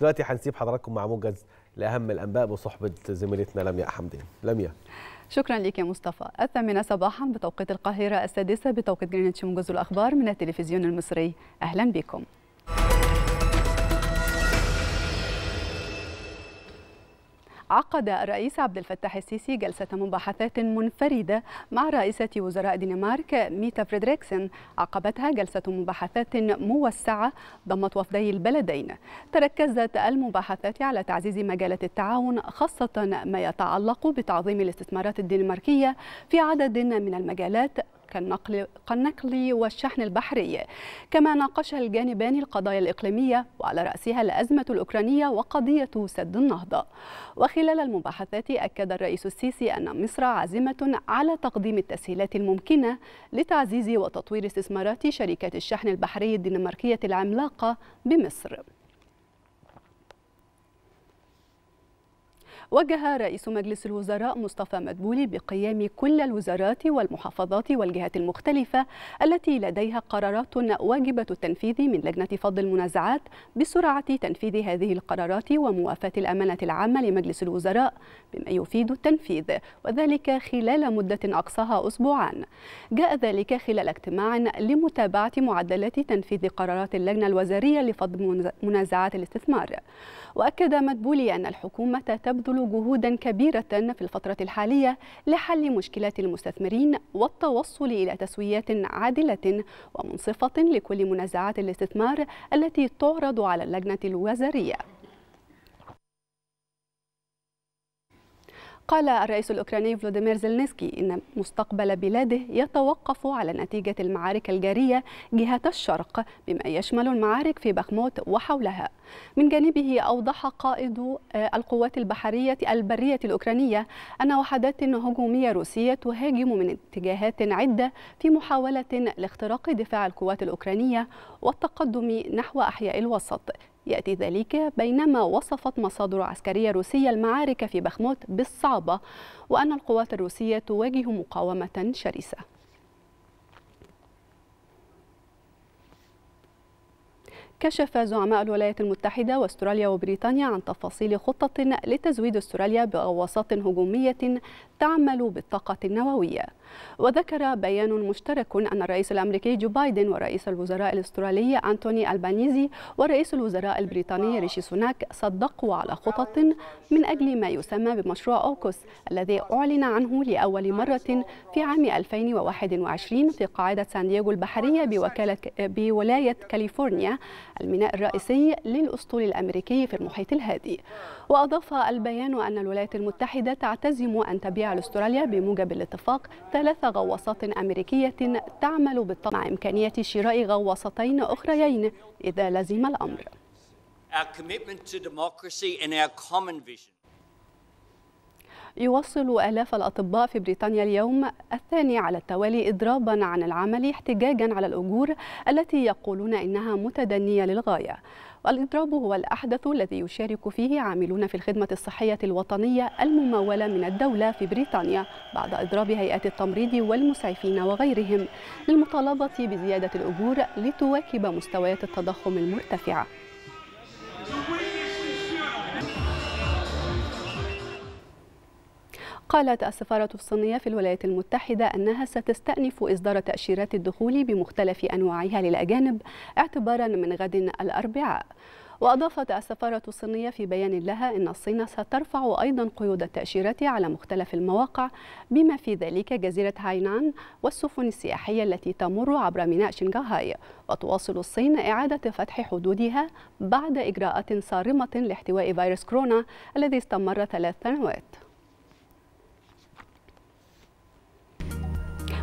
دلوقتي هنسيب حضراتكم مع موجز لاهم الانباء بصحبه زميلتنا لمياء حمدين لمياء شكرا لك يا مصطفى الثامنة صباحا بتوقيت القاهرة السادسة بتوقيت جرينتش موجز الأخبار من التلفزيون المصري أهلا بكم عقد الرئيس عبد الفتاح السيسي جلسة مباحثات منفردة مع رئيسة وزراء دنمارك ميتا فريدريكسن عقبتها جلسة مباحثات موسعة ضمت وفدي البلدين تركزت المباحثات على تعزيز مجالات التعاون خاصة ما يتعلق بتعظيم الاستثمارات الدنماركية في عدد من المجالات كالنقل, كالنقل والشحن البحري كما ناقش الجانبان القضايا الإقليمية وعلى رأسها الأزمة الأوكرانية وقضية سد النهضة وخلال المباحثات أكد الرئيس السيسي أن مصر عازمة على تقديم التسهيلات الممكنة لتعزيز وتطوير استثمارات شركات الشحن البحري الدنماركية العملاقة بمصر وجه رئيس مجلس الوزراء مصطفى مدبولي بقيام كل الوزارات والمحافظات والجهات المختلفة التي لديها قرارات واجبة التنفيذ من لجنة فض المنازعات بسرعة تنفيذ هذه القرارات وموافاة الأمانة العامة لمجلس الوزراء بما يفيد التنفيذ وذلك خلال مدة أقصاها أسبوعان جاء ذلك خلال اجتماع لمتابعة معدلات تنفيذ قرارات اللجنة الوزارية لفض منازعات الاستثمار وأكد مدبولي أن الحكومة تبذل جهودا كبيرة في الفترة الحالية لحل مشكلات المستثمرين والتوصل إلى تسويات عادلة ومنصفة لكل منازعات الاستثمار التي تعرض على اللجنة الوزارية قال الرئيس الأوكراني فلوديمير زلنسكي إن مستقبل بلاده يتوقف على نتيجة المعارك الجارية جهة الشرق بما يشمل المعارك في بخموت وحولها من جانبه أوضح قائد آه، القوات البحرية البرية الأوكرانية أن وحدات هجومية روسية تهاجم من اتجاهات عدة في محاولة لاختراق دفاع القوات الأوكرانية والتقدم نحو أحياء الوسط يأتي ذلك بينما وصفت مصادر عسكرية روسية المعارك في بخموت بالصعبة وأن القوات الروسية تواجه مقاومة شرسة كشف زعماء الولايات المتحدة واستراليا وبريطانيا عن تفاصيل خطة لتزويد استراليا بغواصات هجومية تعمل بالطاقة النووية وذكر بيان مشترك أن الرئيس الأمريكي جو بايدن ورئيس الوزراء الأسترالي أنتوني ألبانيزي ورئيس الوزراء البريطاني ريشي سوناك صدقوا على خطط من أجل ما يسمى بمشروع أوكس الذي أعلن عنه لأول مرة في عام 2021 في قاعدة سان دييغو البحرية بوكالة بولاية كاليفورنيا الميناء الرئيسي للأسطول الأمريكي في المحيط الهادي وأضاف البيان أن الولايات المتحدة تعتزم أن تبيع لأستراليا بموجب الاتفاق ثلاث غواصات أمريكية تعمل بالطبع مع إمكانية شراء غواصتين أخريين إذا لزم الأمر. يواصل آلاف الأطباء في بريطانيا اليوم الثاني على التوالي إضرابا عن العمل احتجاجا على الأجور التي يقولون إنها متدنية للغاية والإضراب هو الأحدث الذي يشارك فيه عاملون في الخدمة الصحية الوطنية الممولة من الدولة في بريطانيا بعد إضراب هيئات التمريض والمسعفين وغيرهم للمطالبة بزيادة الأجور لتواكب مستويات التضخم المرتفعة قالت السفارة الصينية في الولايات المتحدة أنها ستستأنف إصدار تأشيرات الدخول بمختلف أنواعها للأجانب اعتبارا من غد الأربعاء وأضافت السفارة الصينية في بيان لها أن الصين سترفع أيضا قيود التأشيرات على مختلف المواقع بما في ذلك جزيرة هاينان والسفن السياحية التي تمر عبر ميناء شنغهاي وتواصل الصين إعادة فتح حدودها بعد إجراءات صارمة لاحتواء فيروس كورونا الذي استمر ثلاث سنوات